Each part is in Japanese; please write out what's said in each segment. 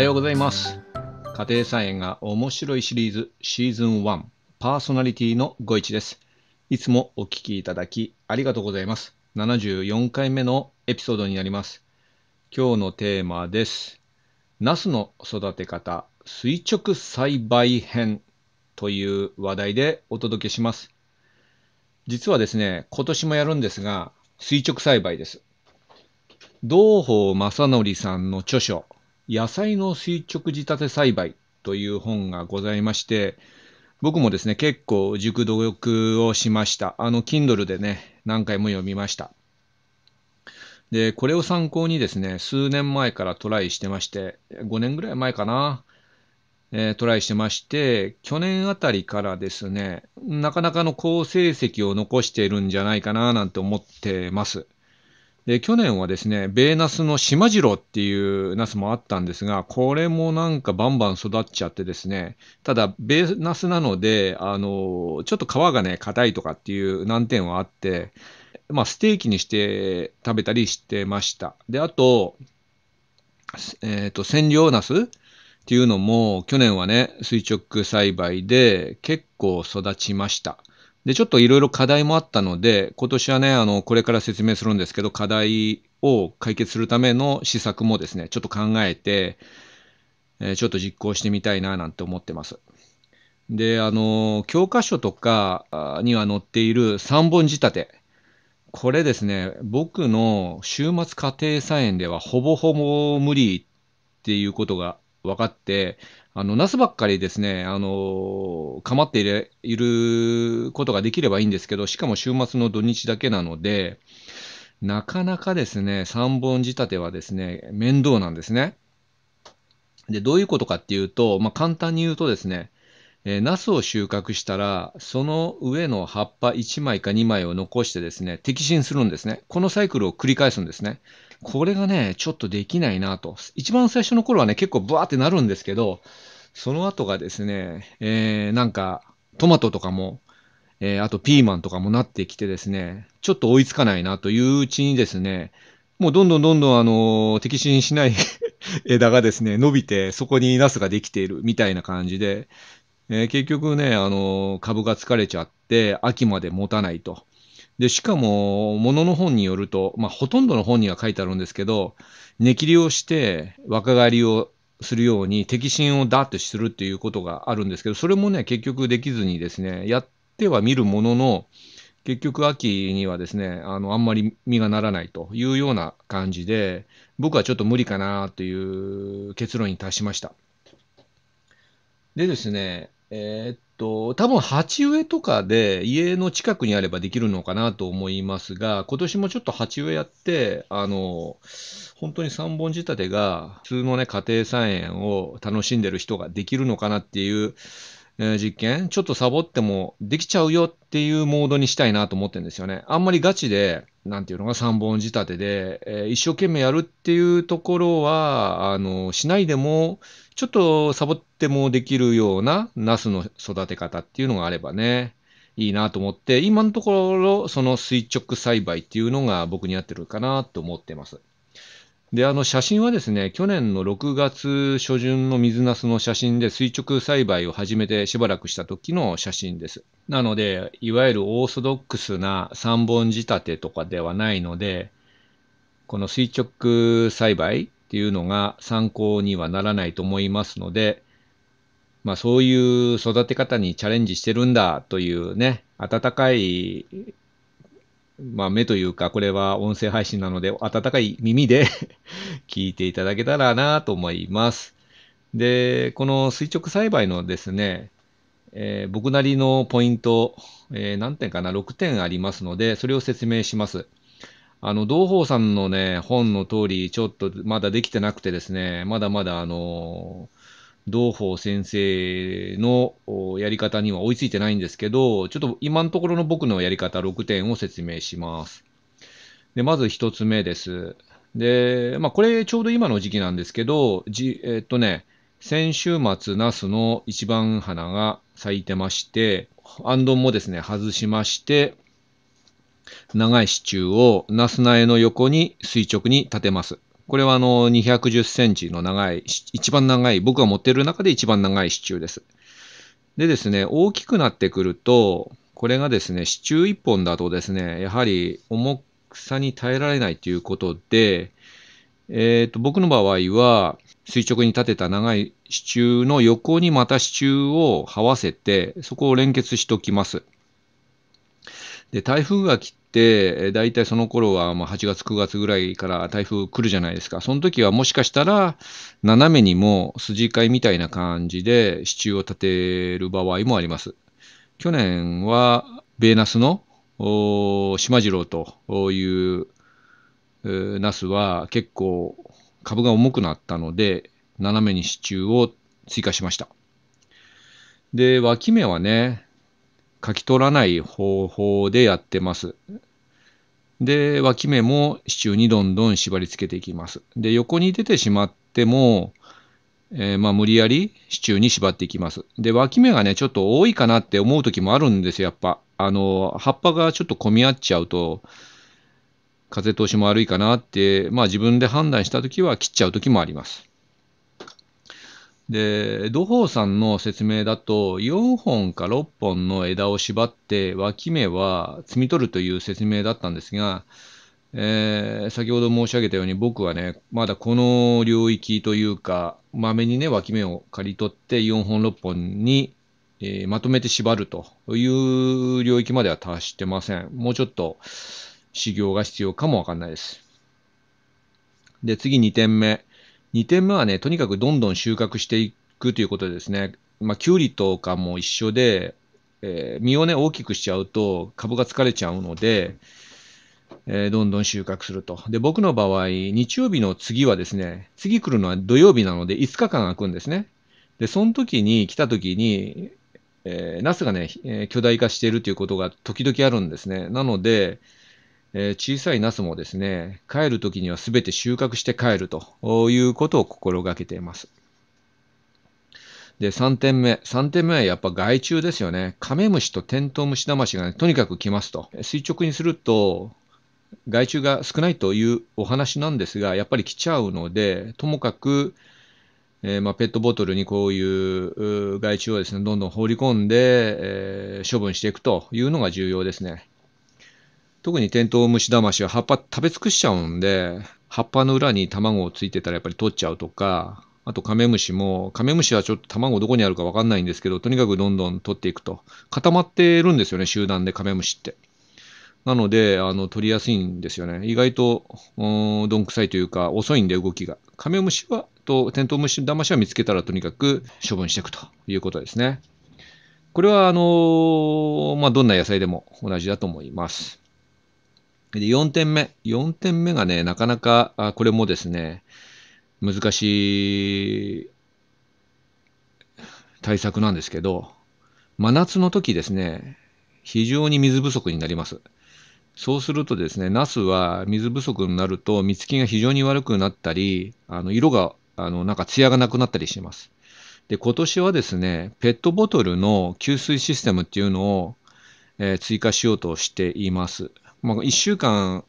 はようございます家庭菜園が面白いシリーズシーズン1パーソナリティのごいちですいつもお聞きいただきありがとうございます74回目のエピソードになります今日のテーマですナスの育て方垂直栽培編という話題でお届けします実はですね今年もやるんですが垂直栽培です同法正則さんの著書野菜の垂直仕立て栽培という本がございまして、僕もですね、結構熟読をしました。あの、Kindle でね、何回も読みました。で、これを参考にですね、数年前からトライしてまして、5年ぐらい前かな、えー、トライしてまして、去年あたりからですね、なかなかの好成績を残しているんじゃないかななんて思ってます。で、去年はですね、ベーナスの島次郎っていうナスもあったんですが、これもなんかバンバン育っちゃってですね、ただ、ベーナスなので、あの、ちょっと皮がね、硬いとかっていう難点はあって、まあ、ステーキにして食べたりしてました。で、あと、えっ、ー、と、千両ナスっていうのも、去年はね、垂直栽培で結構育ちました。で、ちょっといろいろ課題もあったので、今年はね、あの、これから説明するんですけど、課題を解決するための施策もですね、ちょっと考えて、えー、ちょっと実行してみたいななんて思ってます。で、あの、教科書とかには載っている3本仕立て。これですね、僕の週末家庭菜園ではほぼほぼ無理っていうことが分かって、あの、ナスばっかりですね、あの、構っていいることができればいいんですけど、しかも週末の土日だけなので、なかなかですね、3本仕立てはですね、面倒なんですね。で、どういうことかっていうと、まあ、簡単に言うとですね、えー、ナスを収穫したら、その上の葉っぱ1枚か2枚を残してですね、摘心するんですね。このサイクルを繰り返すんですね。これがね、ちょっとできないなと。一番最初の頃はね、結構ブワーってなるんですけど、その後がですね、えー、なんか、トマトとかも、えー、あとピーマンとかもなってきてですね、ちょっと追いつかないなといううちにですね、もうどんどんどんどんあの、敵心しない 枝がですね、伸びて、そこにナスができているみたいな感じで、えー、結局ね、あの、株が疲れちゃって、秋まで持たないと。で、しかも、ものの本によると、まあ、ほとんどの本には書いてあるんですけど、寝切りをして若返りをするように、敵心をダーッとするっていうことがあるんですけど、それもね、結局できずにですね、やっては見るものの、結局秋にはですね、あの、あんまり実がならないというような感じで、僕はちょっと無理かなという結論に達しました。でですね、えー、っと、多分鉢植えとかで家の近くにあればできるのかなと思いますが、今年もちょっと鉢植えやって、あの、本当に3本仕立てが普通のね、家庭菜園を楽しんでる人ができるのかなっていう、え実験、ちょっとサボってもできちゃうよっていうモードにしたいなと思ってるんですよね。あんまりガチで、なんていうのが三本仕立てで、えー、一生懸命やるっていうところは、あの、しないでも、ちょっとサボってもできるようなナスの育て方っていうのがあればね、いいなと思って、今のところ、その垂直栽培っていうのが僕に合ってるかなと思ってます。で、あの写真はですね、去年の6月初旬の水ナスの写真で垂直栽培を始めてしばらくした時の写真です。なので、いわゆるオーソドックスな3本仕立てとかではないので、この垂直栽培っていうのが参考にはならないと思いますので、まあそういう育て方にチャレンジしてるんだというね、温かいまあ、目というか、これは音声配信なので、温かい耳で 聞いていただけたらなと思います。で、この垂直栽培のですね、えー、僕なりのポイント、えー、何点かな、6点ありますので、それを説明します。あの、同胞さんのね、本の通り、ちょっとまだできてなくてですね、まだまだあのー同法先生のやり方には追いついてないんですけど、ちょっと今のところの僕のやり方6点を説明します。で、まず1つ目です。で、まあ、これちょうど今の時期なんですけど、じえっとね、先週末、ナスの一番花が咲いてまして、アンドンもですね、外しまして、長い支柱をナス苗の横に垂直に立てます。これはあの210センチの長い、一番長い、僕が持ってる中で一番長い支柱です。でですね、大きくなってくると、これがですね、支柱1本だとですね、やはり重さに耐えられないということで、えーと、僕の場合は垂直に立てた長い支柱の横にまた支柱を這わせてそこを連結しておきます。で台風が来、大体その頃はまあ8月、9月ぐらいから台風来るじゃないですか、その時はもしかしたら、斜めにも筋交いみたいな感じで支柱を立てる場合もあります。去年はベーナスの島次郎というナスは結構株が重くなったので斜めに支柱を追加しました。で脇芽はね書き取らない方法でやってます。で、脇目も支柱にどんどん縛り付けていきます。で、横に出てしまっても、えー、まあ、無理やり支柱に縛っていきます。で、脇芽がね、ちょっと多いかなって思う時もあるんですよ、やっぱ。あの、葉っぱがちょっと混み合っちゃうと、風通しも悪いかなって、まあ自分で判断した時は切っちゃう時もあります。で、土方さんの説明だと、4本か6本の枝を縛って、脇芽は摘み取るという説明だったんですが、えー、先ほど申し上げたように、僕はね、まだこの領域というか、まめにね、脇芽を刈り取って、4本、6本に、えー、まとめて縛るという領域までは達してません。もうちょっと修行が必要かもわかんないです。で、次2点目。2点目はね、とにかくどんどん収穫していくということでですね。まあ、キュウリとかも一緒で、えー、実をね、大きくしちゃうと株が疲れちゃうので、えー、どんどん収穫すると。で、僕の場合、日曜日の次はですね、次来るのは土曜日なので5日間空くんですね。で、その時に来た時に、えー、ナスがね、えー、巨大化しているということが時々あるんですね。なので、え小さいナスもですね、帰るときにはすべて収穫して帰るということを心がけています。で、3点目。3点目はやっぱ害虫ですよね。カメムシとテントウムシダマシがね、とにかく来ますと。垂直にすると、害虫が少ないというお話なんですが、やっぱり来ちゃうので、ともかく、えー、まあ、ペットボトルにこういう害虫をですね、どんどん放り込んで、えー、処分していくというのが重要ですね。特にテントウムシダマシは葉っぱ食べ尽くしちゃうんで、葉っぱの裏に卵をついてたらやっぱり取っちゃうとか、あとカメムシも、カメムシはちょっと卵どこにあるかわかんないんですけど、とにかくどんどん取っていくと。固まってるんですよね、集団でカメムシって。なので、あの、取りやすいんですよね。意外と、うん、どんくさいというか、遅いんで動きが。カメムシは、と、テントウムシダマシは見つけたらとにかく処分していくということですね。これは、あのー、まあ、どんな野菜でも同じだと思います。で、4点目。4点目がね、なかなか、あこれもですね、難しい対策なんですけど、真夏の時ですね、非常に水不足になります。そうするとですね、ナスは水不足になると、実つきが非常に悪くなったり、あの色が、あのなんか艶がなくなったりします。で、今年はですね、ペットボトルの給水システムっていうのを、えー、追加しようとしています。まあ、1週間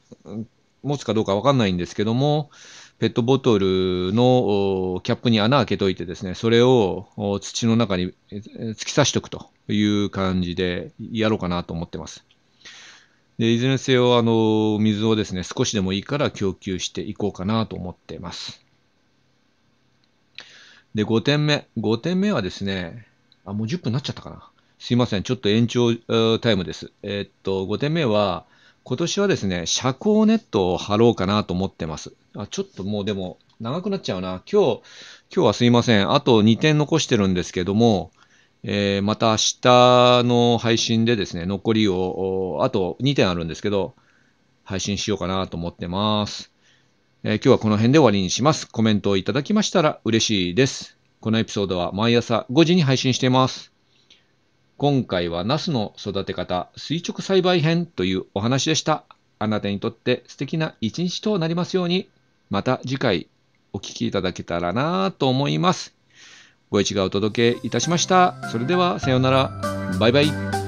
持つかどうか分かんないんですけども、ペットボトルのキャップに穴開けといてですね、それを土の中に突き刺しておくという感じでやろうかなと思ってます。でいずれにせよ、あの、水をですね、少しでもいいから供給していこうかなと思っています。で、5点目。5点目はですね、あ、もう10分になっちゃったかな。すいません。ちょっと延長タイムです。えっと、5点目は、今年はですね、遮光ネットを貼ろうかなと思ってます。あちょっともうでも長くなっちゃうな。今日、今日はすいません。あと2点残してるんですけども、えー、また明日の配信でですね、残りを、あと2点あるんですけど、配信しようかなと思ってます。えー、今日はこの辺で終わりにします。コメントをいただきましたら嬉しいです。このエピソードは毎朝5時に配信しています。今回はナスの育て方垂直栽培編というお話でした。あなたにとって素敵な一日となりますように、また次回お聴きいただけたらなと思います。ご一がお届けいたしました。それではさようなら。バイバイ。